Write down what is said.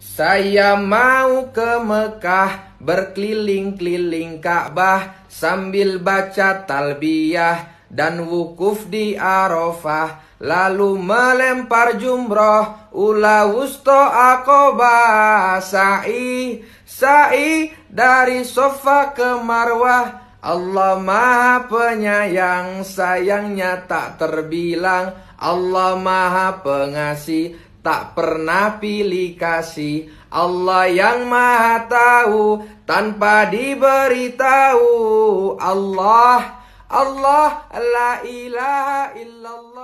Saya mau ke Mekah berkeliling-keliling Ka'bah sambil baca talbiyah dan wukuf di Arafah lalu melempar jumroh ula wusto akobah sa'i sa'i dari sofa ke marwah Allah maha penyayang sayangnya tak terbilang Allah maha pengasih tak pernah pilih kasih Allah yang maha tahu tanpa diberitahu Allah Allah la ilaha illallah